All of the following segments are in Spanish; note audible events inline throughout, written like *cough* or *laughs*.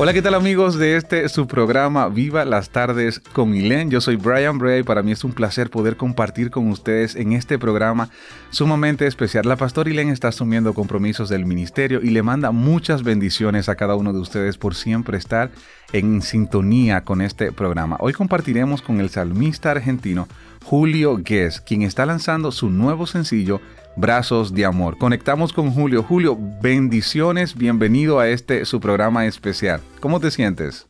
Hola, ¿qué tal amigos de este su programa Viva las tardes con Ilén? Yo soy Brian Bray y para mí es un placer poder compartir con ustedes en este programa sumamente especial. La pastora Ilen está asumiendo compromisos del ministerio y le manda muchas bendiciones a cada uno de ustedes por siempre estar en sintonía con este programa. Hoy compartiremos con el salmista argentino Julio Guess, quien está lanzando su nuevo sencillo Brazos de Amor. Conectamos con Julio. Julio, bendiciones, bienvenido a este su programa especial. ¿Cómo te sientes?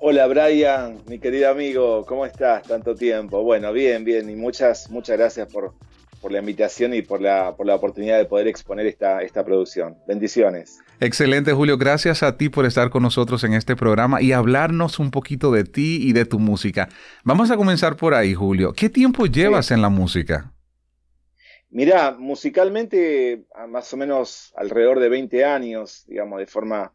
Hola Brian, mi querido amigo, ¿cómo estás? Tanto tiempo. Bueno, bien, bien, y muchas, muchas gracias por, por la invitación y por la, oportunidad de poder exponer esta, esta producción. Bendiciones. Excelente, Julio. Gracias a ti por estar con nosotros en este programa y hablarnos un poquito de ti y de tu música. Vamos a comenzar por ahí, Julio. ¿Qué tiempo llevas en la música? Mira, musicalmente más o menos alrededor de 20 años, digamos, de forma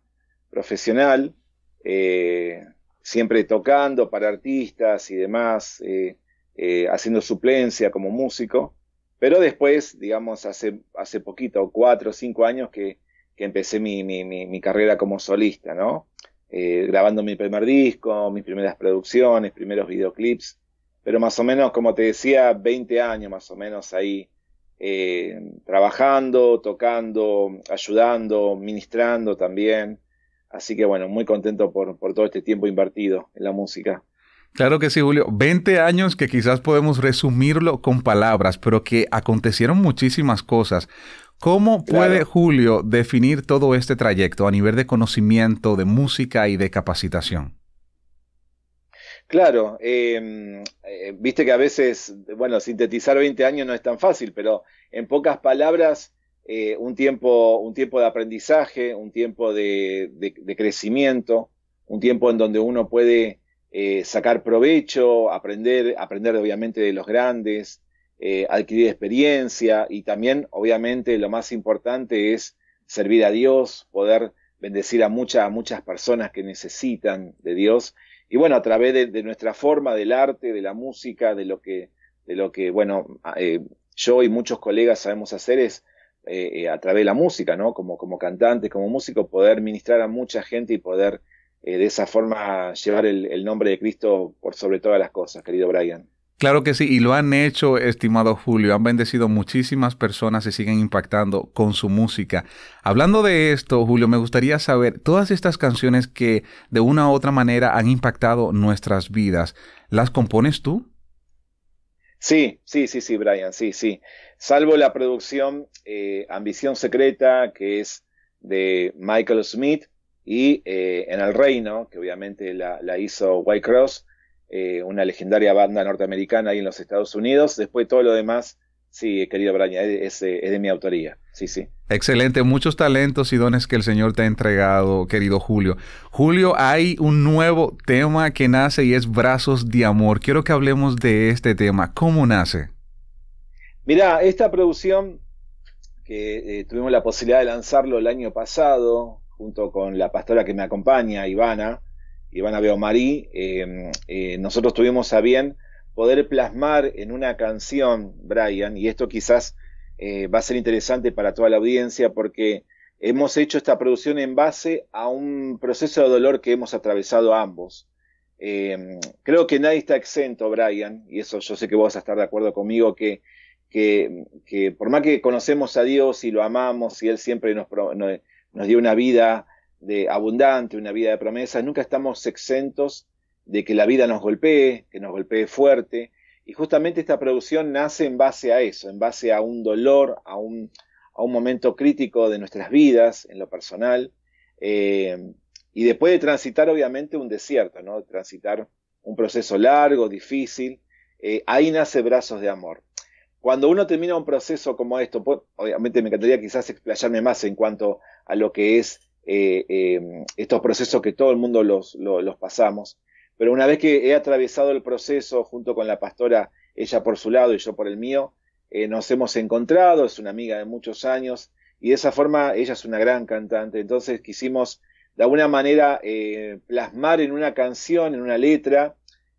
profesional, eh, siempre tocando para artistas y demás, eh, eh, haciendo suplencia como músico. Pero después, digamos, hace, hace poquito, cuatro o cinco años que, que empecé mi, mi, carrera como solista, ¿no? Eh, grabando mi primer disco, mis primeras producciones, primeros videoclips, pero más o menos, como te decía, 20 años más o menos ahí eh, trabajando, tocando, ayudando, ministrando también. Así que bueno, muy contento por todo este tiempo invertido en la música. Claro que sí, Julio. 20 años que quizás podemos resumirlo con palabras, pero que acontecieron muchísimas cosas. ¿Cómo puede Julio definir todo este trayecto a nivel de conocimiento, de música y de capacitación? Claro, em, eh, viste que a veces, bueno, sintetizar 20 años no es tan fácil, pero en pocas palabras, eh, un, tiempo, un tiempo de aprendizaje, un tiempo de crecimiento, un tiempo en donde uno puede eh, sacar provecho, aprender, aprender obviamente de los grandes, eh, adquirir experiencia y también obviamente lo más importante es servir a Dios, poder bendecir a, muchas muchas personas que necesitan de Dios. Y bueno, a través de, nuestra forma, del arte, de la música, de lo que, de lo que bueno, eh, yo y muchos colegas sabemos hacer es a través de la música, ¿no? Como, como cantantes, como músico poder ministrar a mucha gente y poder eh, de esa forma llevar el, nombre de Cristo por sobre todas las cosas, querido Brian. Claro que sí, y lo han hecho, estimado Julio, han bendecido muchísimas personas y siguen impactando con su música. Hablando de esto, Julio, me gustaría saber todas estas canciones que de una u otra manera han impactado nuestras vidas, ¿las compones tú? Sí, sí, sí, sí, Brian, sí, sí. Salvo la producción eh, Ambición Secreta, que es de Michael Smith, y eh, en El Reino, que obviamente la, hizo White Cross, eh, una legendaria banda norteamericana ahí en los Estados Unidos. Después todo lo demás, sí, querido Braña, eh, es, de mi autoría. Sí, sí. Excelente, muchos talentos y dones que el Señor te ha entregado, querido Julio. Julio, hay un nuevo tema que nace y es Brazos de Amor. Quiero que hablemos de este tema. ¿Cómo nace? Mirá, esta producción que tuvimos la posibilidad de lanzarlo el año pasado, junto con la pastora que me acompaña, Ivana, Ivana Beomarí, em, eh, nosotros tuvimos a bien poder plasmar en una canción, Brian, y esto quizás eh, va a ser interesante para toda la audiencia porque hemos hecho esta producción en base a un proceso de dolor que hemos atravesado ambos. Em, creo que nadie está exento, Brian, y eso yo sé que vos vas a estar de acuerdo conmigo, que, que, por más que conocemos a Dios y lo amamos y Él siempre nos, nos nos dio una vida de abundante, una vida de promesas, nunca estamos exentos de que la vida nos golpee, que nos golpee fuerte. Y justamente esta producción nace en base a eso, en base a un dolor, a un, a un momento crítico de nuestras vidas, en lo personal. Eh, y después de transitar, obviamente, un desierto, ¿no? Transitar un proceso largo, difícil. Eh, ahí nace Brazos de Amor. Cuando uno termina un proceso como esto, pues, obviamente me encantaría quizás explayarme más en cuanto a lo que es eh, em, estos procesos que todo el mundo los, pasamos, pero una vez que he atravesado el proceso junto con la pastora, ella por su lado y yo por el mío, eh, nos hemos encontrado, es una amiga de muchos años, y de esa forma ella es una gran cantante, entonces quisimos de alguna manera eh, plasmar en una canción, en una letra,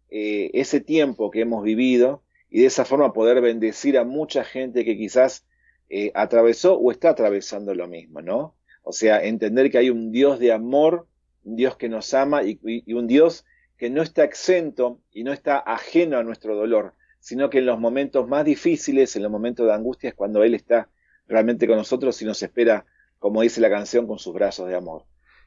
ese tiempo que hemos vivido, y de esa forma poder bendecir a mucha gente que quizás eh, atravesó o está atravesando lo mismo, ¿no? O sea, entender que hay un Dios de amor, un Dios que nos ama y, un Dios que no está exento y no está ajeno a nuestro dolor, sino que en los momentos más difíciles, en los momentos de angustia, es cuando Él está realmente con nosotros y nos espera, como dice la canción, con sus brazos de amor.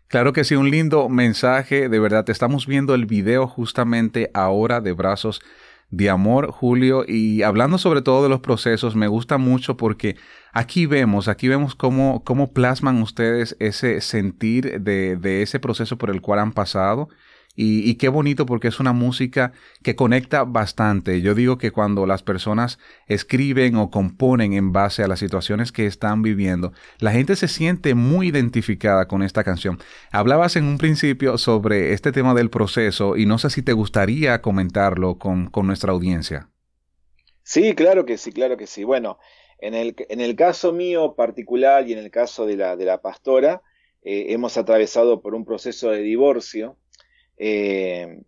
Claro que sí, un lindo mensaje, de verdad. Te estamos viendo el video justamente ahora de brazos de amor, Julio, y hablando sobre todo de los procesos, me gusta mucho porque aquí vemos, aquí vemos cómo, cómo plasman ustedes ese sentir de, de ese proceso por el cual han pasado y, qué bonito porque es una música que conecta bastante. Yo digo que cuando las personas escriben o componen en base a las situaciones que están viviendo, la gente se siente muy identificada con esta canción. Hablabas en un principio sobre este tema del proceso y no sé si te gustaría comentarlo con, nuestra audiencia. Sí, claro que sí, claro que sí. Bueno, en el, en el caso mío particular y en el caso de la, de la pastora, eh, hemos atravesado por un proceso de divorcio eh,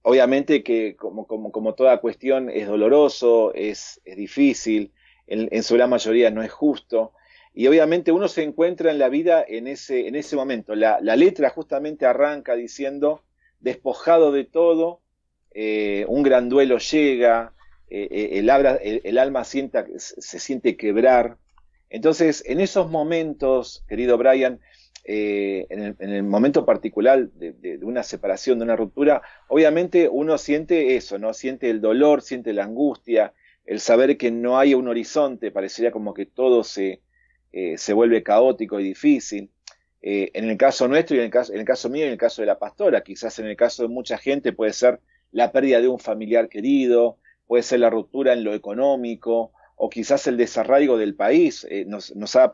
obviamente que como, toda cuestión es doloroso, es, difícil, en, su gran mayoría no es justo. Y obviamente uno se encuentra en la vida en ese, en ese momento. La, letra justamente arranca diciendo, despojado de todo, eh, un gran duelo llega, eh, el, alma se siente quebrar. Entonces, en esos momentos, querido Brian, eh, en, el, momento particular de, una separación, de una ruptura, obviamente uno siente eso, ¿no? Siente el dolor, siente la angustia, el saber que no hay un horizonte, parecería como que todo se, eh, se vuelve caótico y difícil. Eh, en el caso nuestro y en el caso, en el caso mío y en el caso de la pastora, quizás en el caso de mucha gente puede ser la pérdida de un familiar querido, puede ser la ruptura en lo económico, o quizás el desarraigo del país. nos, ha,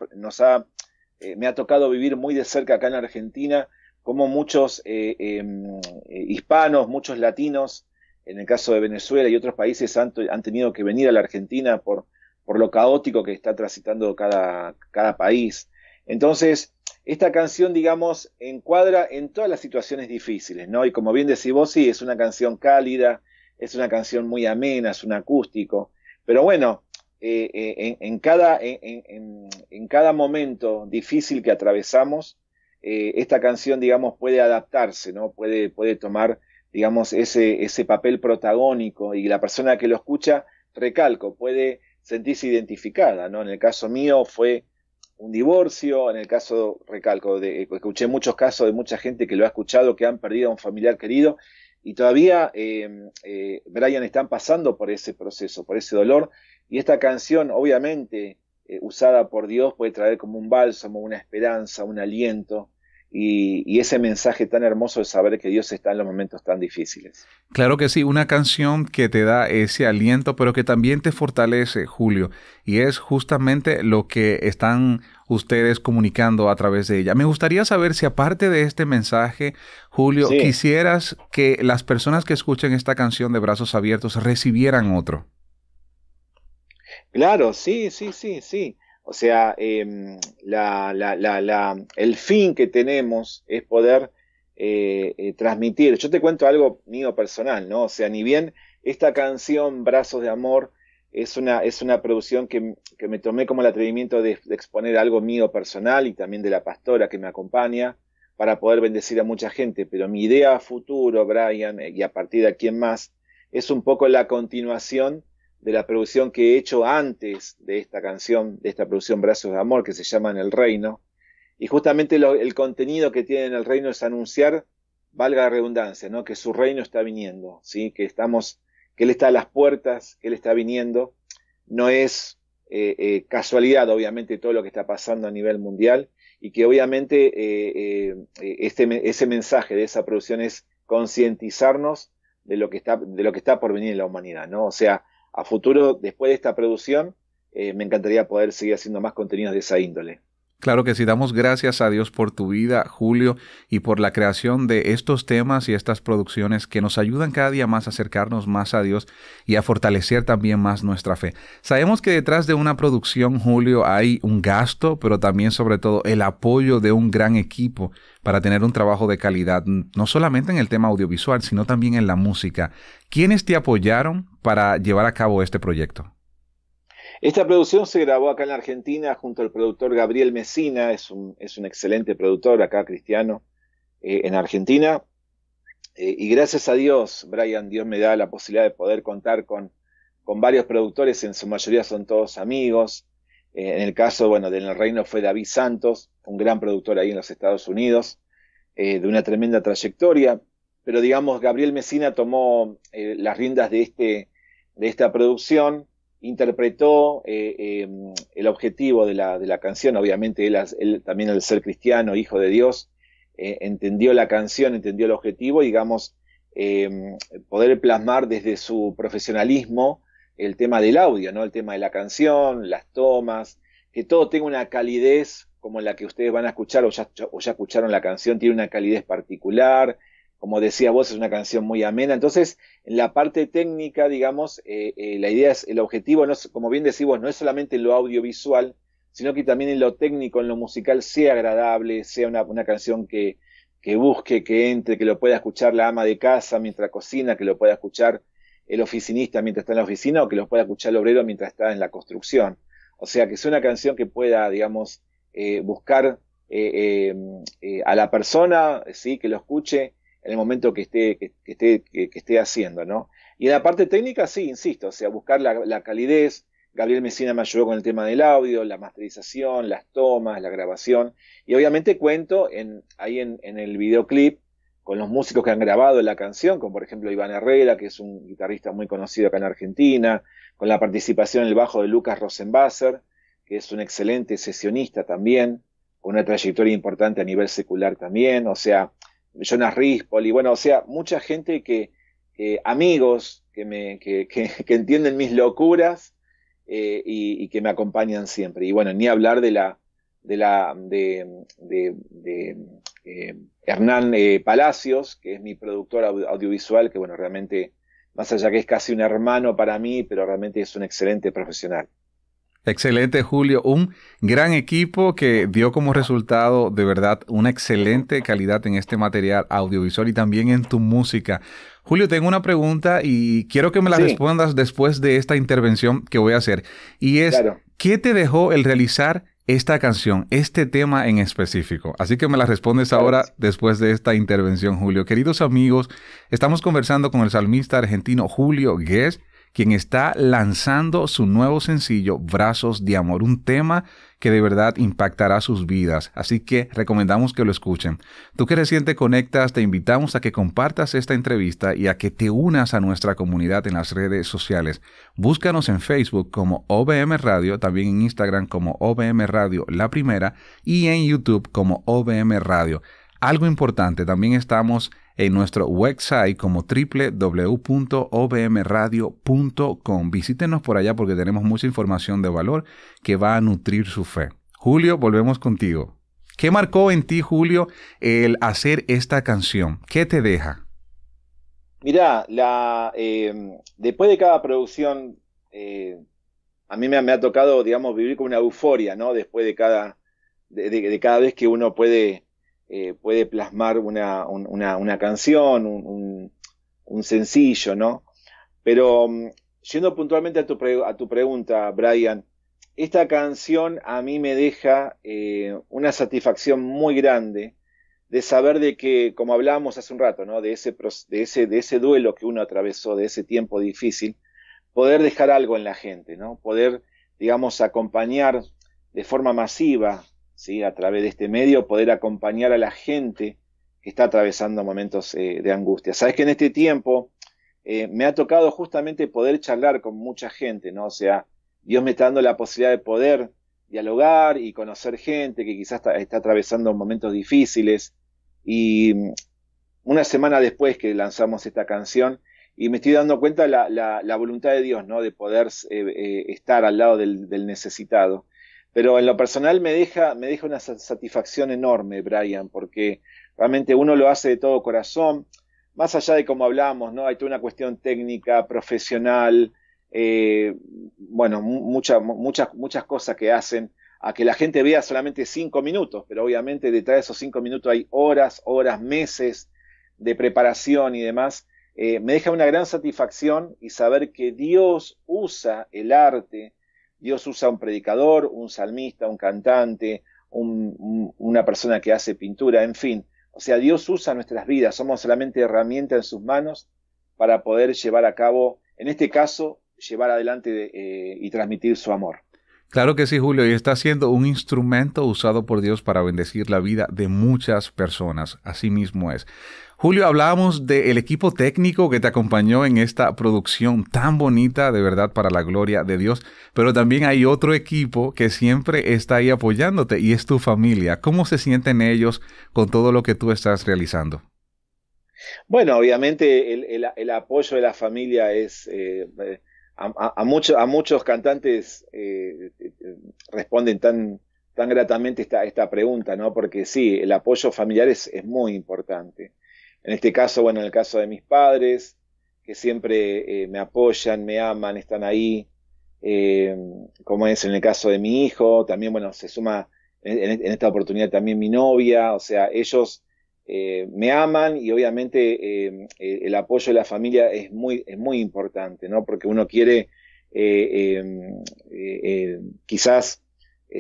eh, me ha tocado vivir muy de cerca acá en Argentina, como muchos eh, em, eh, hispanos, muchos latinos, en el caso de Venezuela y otros países, han, tenido que venir a la Argentina por, por lo caótico que está transitando cada, cada país. Entonces, esta canción, digamos, encuadra en todas las situaciones difíciles, ¿no? Y como bien decís vos, sí, es una canción cálida, es una canción muy amena, es un acústico, pero bueno, eh, eh, en, cada, en, en, cada, momento difícil que atravesamos, eh, esta canción, digamos, puede adaptarse, ¿no? Puede, puede tomar, digamos, ese, papel protagónico y la persona que lo escucha, recalco, puede sentirse identificada, ¿no? En el caso mío fue un divorcio, en el caso, recalco, de, escuché muchos casos de mucha gente que lo ha escuchado, que han perdido a un familiar querido y todavía eh, eh, Brian están pasando por ese proceso, por ese dolor. Y esta canción, obviamente, eh, usada por Dios, puede traer como un bálsamo, una esperanza, un aliento y, ese mensaje tan hermoso de saber que Dios está en los momentos tan difíciles. Claro que sí, una canción que te da ese aliento, pero que también te fortalece, Julio, y es justamente lo que están ustedes comunicando a través de ella. Me gustaría saber si aparte de este mensaje, Julio, quisieras que las personas que escuchen esta canción de brazos abiertos recibieran otro. Claro, sí, sí, sí, sí. O sea, em, el fin que tenemos es poder eh, eh, transmitir. Yo te cuento algo mío personal, ¿no? O sea, ni bien esta canción, Brazos de Amor, es una, es una producción que, me tomé como el atrevimiento de, exponer algo mío personal y también de la pastora que me acompaña para poder bendecir a mucha gente. Pero mi idea futuro, Brian, eh, y a partir de aquí en más, es un poco la continuación de la producción que he hecho antes de esta canción, de esta producción Brazos de Amor, que se llama En el Reino. Y justamente el contenido que tiene en el Reino es anunciar, valga la redundancia, ¿no? que su reino está viniendo, ¿sí? que, estamos, que Él está a las puertas, que Él está viniendo. No es eh, eh, casualidad, obviamente, todo lo que está pasando a nivel mundial y que obviamente eh, este ese mensaje de esa producción es concientizarnos de lo que está de lo que está por venir en la humanidad, ¿no? O sea, a futuro, después de esta producción, eh, me encantaría poder seguir haciendo más contenidos de esa índole. Claro que sí, damos gracias a Dios por tu vida, Julio, y por la creación de estos temas y estas producciones que nos ayudan cada día más a acercarnos más a Dios y a fortalecer también más nuestra fe. Sabemos que detrás de una producción, Julio, hay un gasto, pero también sobre todo el apoyo de un gran equipo para tener un trabajo de calidad, no solamente en el tema audiovisual, sino también en la música. ¿Quiénes te apoyaron para llevar a cabo este proyecto? Esta producción se grabó acá en Argentina junto al productor Gabriel Messina, es un, excelente productor acá cristiano eh, en Argentina. Eh, y gracias a Dios, Brian, Dios me da la posibilidad de poder contar con, con varios productores, en su mayoría son todos amigos. Eh, en el caso, bueno, del Reino fue David Santos, un gran productor ahí en los Estados Unidos, de una tremenda trayectoria. Pero digamos, Gabriel Messina tomó las riendas de, este, de esta producción interpretó eh, em, el objetivo de la, canción, obviamente él, también el ser cristiano, hijo de Dios, eh, entendió la canción, entendió el objetivo, digamos, em, poder plasmar desde su profesionalismo el tema del audio, ¿no? el tema de la canción, las tomas, que todo tenga una calidez como la que ustedes van a escuchar ya, o ya escucharon la canción, tiene una calidez particular, como decía vos, es una canción muy amena. Entonces, en la parte técnica, digamos, eh, eh, la idea es, el objetivo, como bien decís vos, no es solamente lo audiovisual, sino que también en lo técnico, en lo musical, sea agradable, sea una, canción que, busque, que entre, que lo pueda escuchar la ama de casa mientras cocina, que lo pueda escuchar el oficinista mientras está en la oficina o que lo pueda escuchar el obrero mientras está en la construcción. O sea, que sea una canción que pueda, digamos, eh, buscar a la persona, sí, que lo escuche, en el momento que esté, que, esté, haciendo, ¿no? Y en la parte técnica, sí, insisto, o sea, buscar la, calidez. Gabriel Messina me ayudó con el tema del audio, la masterización, las tomas, la grabación. Y obviamente cuento en, ahí en, el videoclip con los músicos que han grabado la canción, como por ejemplo Iván Herrera, que es un guitarrista muy conocido acá en Argentina, con la participación en el bajo de Lucas Rosenbasser, que es un excelente sesionista también, con una trayectoria importante a nivel secular también. O sea, Jonas y bueno, o sea, mucha gente que, amigos que, me, que, *laughs* entienden mis locuras eh, y, que me acompañan siempre. Y bueno, ni hablar de la de la de, de, eh, Hernán eh, Palacios, que es mi productor audiovisual, que bueno, realmente, más allá que es casi un hermano para mí, pero realmente es un excelente profesional. Excelente, Julio. Un gran equipo que dio como resultado de verdad una excelente calidad en este material audiovisual y también en tu música. Julio, tengo una pregunta y quiero que me la respondas después de esta intervención que voy a hacer. Y es, ¿qué te dejó el realizar esta canción, este tema en específico. Así que me la respondes ahora después de esta intervención, Julio. Queridos amigos, estamos conversando con el salmista argentino Julio Guess quien está lanzando su nuevo sencillo Brazos de Amor, un tema que de verdad impactará sus vidas. Así que recomendamos que lo escuchen. Tú que recién te conectas, te invitamos a que compartas esta entrevista y a que te unas a nuestra comunidad en las redes sociales. Búscanos en Facebook como OBM Radio, también en Instagram como OBM Radio La Primera y en YouTube como OBM Radio. Algo importante, también estamos en nuestro website como www.ovmradio.com. Visítenos por allá porque tenemos mucha información de valor que va a nutrir su fe. Julio, volvemos contigo. ¿Qué marcó en ti, Julio, el hacer esta canción? ¿Qué te deja? Mira, la, em, después de cada producción, eh, a mí me, ha tocado, digamos, vivir con una euforia, ¿no? Después de cada, de cada vez que uno puede eh, puede plasmar una, canción, un, sencillo, ¿no? Pero mm, yendo puntualmente a tu, a tu pregunta, Brian, esta canción a mí me deja eh, una satisfacción muy grande de saber de que, como hablábamos hace un rato, ¿no? de, ese, de, ese, de ese duelo que uno atravesó, de ese tiempo difícil, poder dejar algo en la gente, ¿no? poder, digamos, acompañar de forma masiva a través de este medio, poder acompañar a la gente que está atravesando momentos eh, de angustia. Sabes que en este tiempo eh, me ha tocado justamente poder charlar con mucha gente, ¿no? O sea, Dios me está dando la posibilidad de poder dialogar y conocer gente que quizás está, atravesando momentos difíciles. Y mm, una semana después que lanzamos esta canción, y me estoy dando cuenta la, la, voluntad de Dios, ¿no? De poder eh, estar al lado del, necesitado. Pero en lo personal me deja, me deja una satisfacción enorme, Brian, porque realmente uno lo hace de todo corazón, más allá de cómo hablamos, ¿no? Hay toda una cuestión técnica, profesional, eh, bueno, muchas muchas, muchas cosas que hacen a que la gente vea solamente cinco minutos, pero obviamente detrás de esos cinco minutos hay horas, horas, meses de preparación y demás. Eh, me deja una gran satisfacción y saber que Dios usa el arte, Dios usa un predicador, un salmista, un cantante, una persona que hace pintura, en fin. O sea, Dios usa nuestras vidas, somos solamente herramienta en sus manos para poder llevar a cabo, en este caso, llevar adelante eh, y transmitir su amor. Claro que sí, Julio, y está siendo un instrumento usado por Dios para bendecir la vida de muchas personas. Así mismo es. Julio, hablábamos del equipo técnico que te acompañó en esta producción tan bonita, de verdad, para la gloria de Dios, pero también hay otro equipo que siempre está ahí apoyándote y es tu familia. ¿Cómo se sienten ellos con todo lo que tú estás realizando? Bueno, obviamente el, apoyo de la familia es... Eh, eh, a, a, muchos cantantes eh, eh, eh, responden tan, tan gratamente esta, esta pregunta, ¿no? Porque sí, el apoyo familiar es, es muy importante. En este caso, bueno, en el caso de mis padres, que siempre me apoyan, me aman, están ahí, como es en el caso de mi hijo, también, bueno, se suma en, esta oportunidad también mi novia, o sea, ellos eh, me aman y obviamente eh, eh, el apoyo de la familia es muy, es muy importante, ¿no? Porque uno quiere em, quizás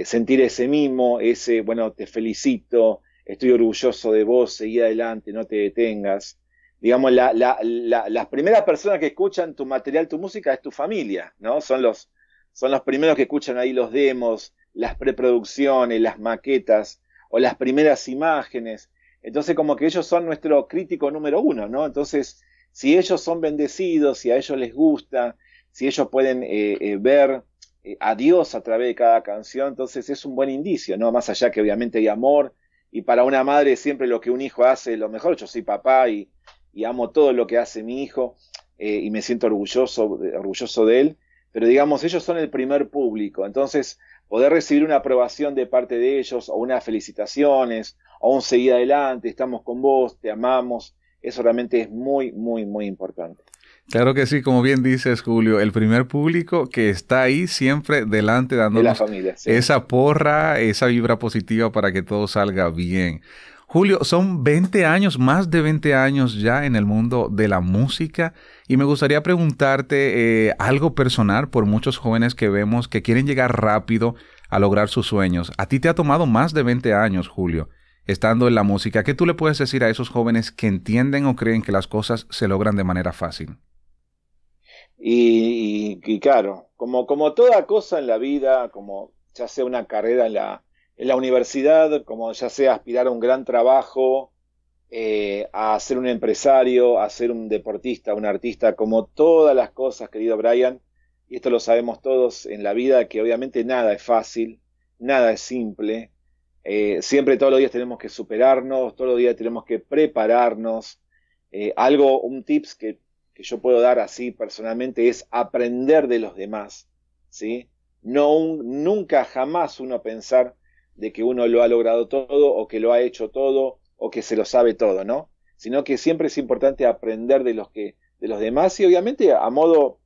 sentir ese mimo, ese, bueno, te felicito, estoy orgulloso de vos, seguí adelante, no te detengas. Digamos, la, la, las primeras personas que escuchan tu material, tu música, es tu familia, ¿no? Son los, son los primeros que escuchan ahí los demos, las preproducciones, las maquetas o las primeras imágenes. Entonces como que ellos son nuestro crítico número uno, ¿no? Entonces, si ellos son bendecidos, si a ellos les gusta, si ellos pueden eh, eh, ver eh, a Dios a través de cada canción, entonces es un buen indicio, ¿no? Más allá que obviamente hay amor, y para una madre siempre lo que un hijo hace es lo mejor, yo soy papá y, amo todo lo que hace mi hijo y me siento orgulloso, orgulloso de él, pero digamos, ellos son el primer público, entonces poder recibir una aprobación de parte de ellos o unas felicitaciones o un seguir adelante, estamos con vos, te amamos, eso realmente es muy, muy, muy importante. Claro que sí, como bien dices Julio, el primer público que está ahí siempre delante dándonos esa porra, esa vibra positiva para que todo salga bien. Julio, son 20 años, más de 20 años ya en el mundo de la música y me gustaría preguntarte eh, algo personal por muchos jóvenes que vemos que quieren llegar rápido a lograr sus sueños. A ti te ha tomado más de 20 años, Julio, estando en la música. ¿Qué tú le puedes decir a esos jóvenes que entienden o creen que las cosas se logran de manera fácil? Y, claro, como, como toda cosa en la vida, como ya sea una carrera en la, en la universidad, como ya sea aspirar a un gran trabajo, eh, a ser un empresario, a ser un deportista, un artista, como todas las cosas, querido Brian, y esto lo sabemos todos en la vida, que obviamente nada es fácil, nada es simple, eh, siempre todos los días tenemos que superarnos, todos los días tenemos que prepararnos. Eh, algo, un tips que, yo puedo dar así personalmente es aprender de los demás, ¿sí? No, nunca jamás uno pensar de que uno lo ha logrado todo o que lo ha hecho todo o que se lo sabe todo, ¿no? Sino que siempre es importante aprender de los que de los demás y obviamente a modo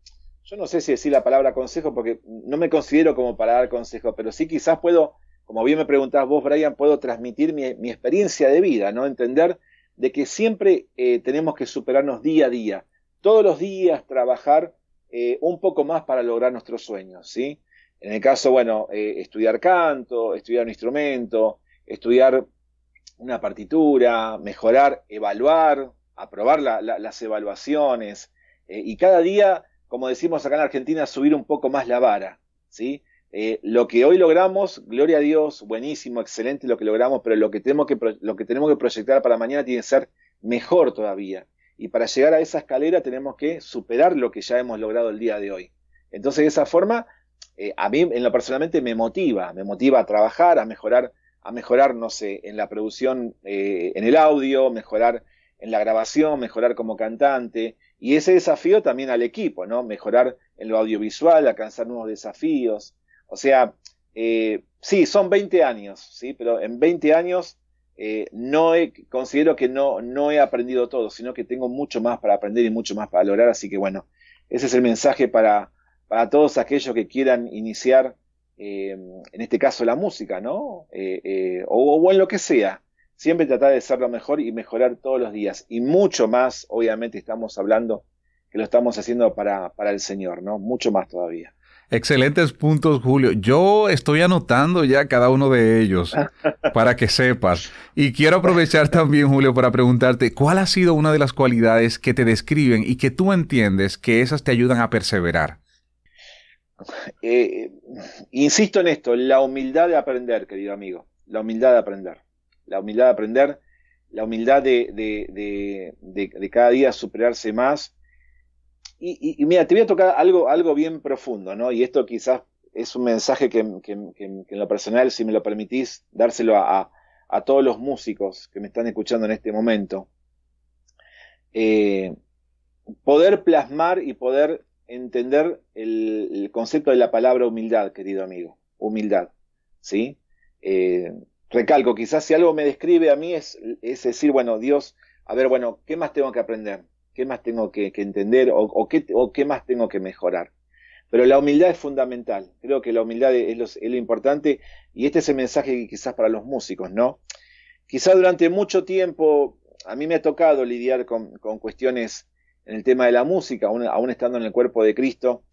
yo no sé si decir la palabra consejo porque no me considero como para dar consejo, pero sí quizás puedo, como bien me preguntás vos, Brian, puedo transmitir mi, experiencia de vida, ¿no? Entender de que siempre eh, tenemos que superarnos día a día, todos los días trabajar eh, un poco más para lograr nuestros sueños, ¿sí? En el caso, bueno, eh, estudiar canto, estudiar un instrumento, estudiar una partitura, mejorar, evaluar, aprobar las evaluaciones eh, y cada día, como decimos acá en Argentina, subir un poco más la vara, ¿sí? Eh, lo que hoy logramos, gloria a Dios, buenísimo, excelente lo que logramos, pero lo que, tenemos que, lo que tenemos que proyectar para mañana tiene que ser mejor todavía. Y para llegar a esa escalera tenemos que superar lo que ya hemos logrado el día de hoy. Entonces, de esa forma, eh, a mí en lo personalmente me motiva, me motiva a trabajar, a mejorar, a mejorar, no sé, en la producción, eh, en el audio, mejorar en la grabación, mejorar como cantante, y ese desafío también al equipo, ¿no? Mejorar en lo audiovisual, alcanzar nuevos desafíos. O sea, eh, sí, son 20 años, ¿sí? Pero en 20 años no he, considero que no, no he aprendido todo, sino que tengo mucho más para aprender y mucho más para lograr. Así que bueno, ese es el mensaje para, para todos aquellos que quieran iniciar, eh, en este caso, la música, ¿no? Eh, eh, o, en lo que sea. Siempre tratar de ser lo mejor y mejorar todos los días. Y mucho más, obviamente, estamos hablando que lo estamos haciendo para, para el Señor, ¿no? Mucho más todavía. Excelentes puntos, Julio. Yo estoy anotando ya cada uno de ellos *laughs* para que sepas. Y quiero aprovechar también, Julio, para preguntarte, ¿cuál ha sido una de las cualidades que te describen y que tú entiendes que esas te ayudan a perseverar? Eh, insisto en esto, la humildad de aprender, querido amigo, la humildad de aprender, la humildad de aprender, la humildad de, de, de, cada día superarse más. Y, mira, te voy a tocar algo, algo bien profundo, ¿no? Y esto quizás es un mensaje que, que, en lo personal, si me lo permitís, dárselo a, todos los músicos que me están escuchando en este momento. Eh, poder plasmar y poder entender el, concepto de la palabra humildad, querido amigo. Humildad. ¿Sí? Eh, recalco, quizás si algo me describe a mí es, decir, bueno, Dios, a ver, bueno, ¿qué más tengo que aprender? ¿Qué más tengo que, entender? O, qué, más tengo que mejorar? Pero la humildad es fundamental. Creo que la humildad es lo, importante. Y este es el mensaje quizás para los músicos, ¿no? Quizás durante mucho tiempo a mí me ha tocado lidiar con, con cuestiones en el tema de la música, aún, estando en el cuerpo de Cristo.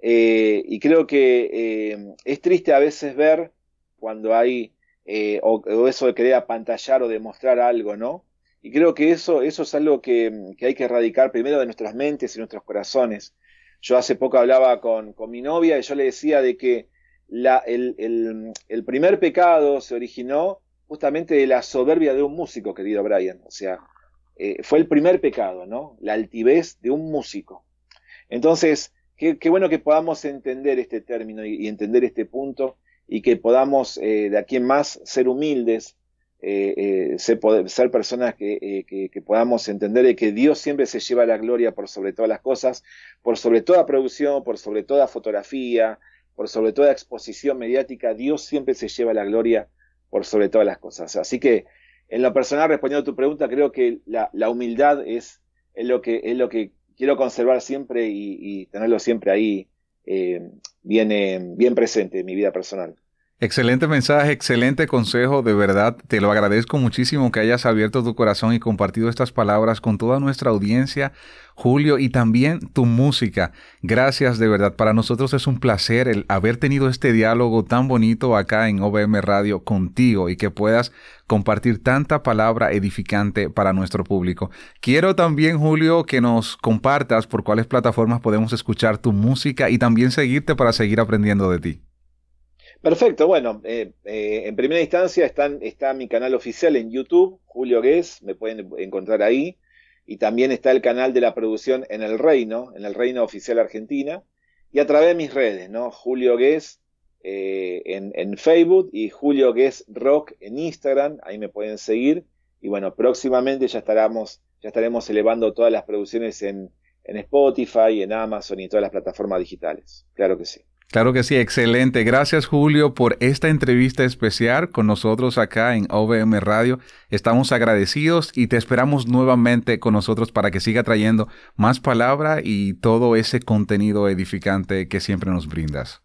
Eh, y creo que eh, es triste a veces ver cuando hay, eh, o, eso de querer apantallar o demostrar algo, ¿no? Y creo que eso, eso es algo que, hay que erradicar primero de nuestras mentes y nuestros corazones. Yo hace poco hablaba con, con mi novia y yo le decía de que la, el, el, el primer pecado se originó justamente de la soberbia de un músico, querido Brian. O sea, eh, fue el primer pecado, ¿no? La altivez de un músico. Entonces, qué, bueno que podamos entender este término y, entender este punto y que podamos eh, de aquí en más ser humildes, eh, ser, ser, personas que, que, podamos entender que Dios siempre se lleva la gloria por sobre todas las cosas, por sobre toda producción, por sobre toda fotografía, por sobre toda exposición mediática, Dios siempre se lleva la gloria por sobre todas las cosas. Así que en lo personal, respondiendo a tu pregunta, creo que la, humildad es, es, lo que, es lo que quiero conservar siempre y, tenerlo siempre ahí eh, eh, bien presente en mi vida personal. Excelente mensaje, excelente consejo, de verdad te lo agradezco muchísimo que hayas abierto tu corazón y compartido estas palabras con toda nuestra audiencia, Julio, y también tu música. Gracias de verdad, para nosotros es un placer el haber tenido este diálogo tan bonito acá en OBM Radio contigo y que puedas compartir tanta palabra edificante para nuestro público. Quiero también, Julio, que nos compartas por cuáles plataformas podemos escuchar tu música y también seguirte para seguir aprendiendo de ti. Perfecto, bueno, eh, eh, en primera instancia están, está mi canal oficial en YouTube, Julio Gués, me pueden encontrar ahí, y también está el canal de la producción en el Reino, en el Reino Oficial Argentina, y a través de mis redes, ¿no? Julio Guess eh, en, Facebook y Julio Gués Rock en Instagram, ahí me pueden seguir, y bueno, próximamente ya estaremos, ya estaremos elevando todas las producciones en, en Spotify, en Amazon y todas las plataformas digitales, claro que sí. Claro que sí, excelente. Gracias Julio por esta entrevista especial con nosotros acá en OVM Radio. Estamos agradecidos y te esperamos nuevamente con nosotros para que siga trayendo más palabra y todo ese contenido edificante que siempre nos brindas.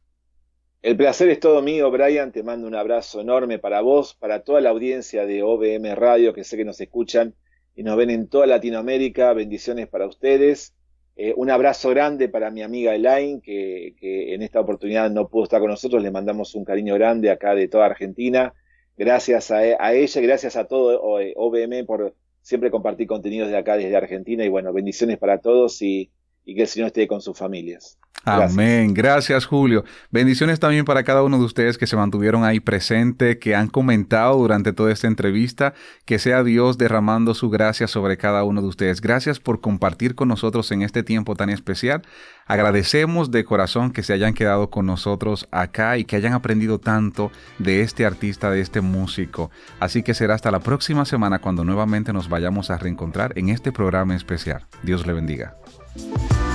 El placer es todo mío, Brian. Te mando un abrazo enorme para vos, para toda la audiencia de OBM Radio que sé que nos escuchan y nos ven en toda Latinoamérica. Bendiciones para ustedes eh, un abrazo grande para mi amiga Elaine, que, en esta oportunidad no pudo estar con nosotros. Le mandamos un cariño grande acá de toda Argentina. Gracias a, a ella, gracias a todo OBM eh, por siempre compartir contenidos de acá desde Argentina. Y bueno, bendiciones para todos y y que el Señor esté con sus familias. Amén. Gracias, Julio. Bendiciones también para cada uno de ustedes que se mantuvieron ahí presente, que han comentado durante toda esta entrevista. Que sea Dios derramando su gracia sobre cada uno de ustedes. Gracias por compartir con nosotros en este tiempo tan especial. Agradecemos de corazón que se hayan quedado con nosotros acá y que hayan aprendido tanto de este artista, de este músico. Así que será hasta la próxima semana cuando nuevamente nos vayamos a reencontrar en este programa especial. Dios le bendiga. Thank you.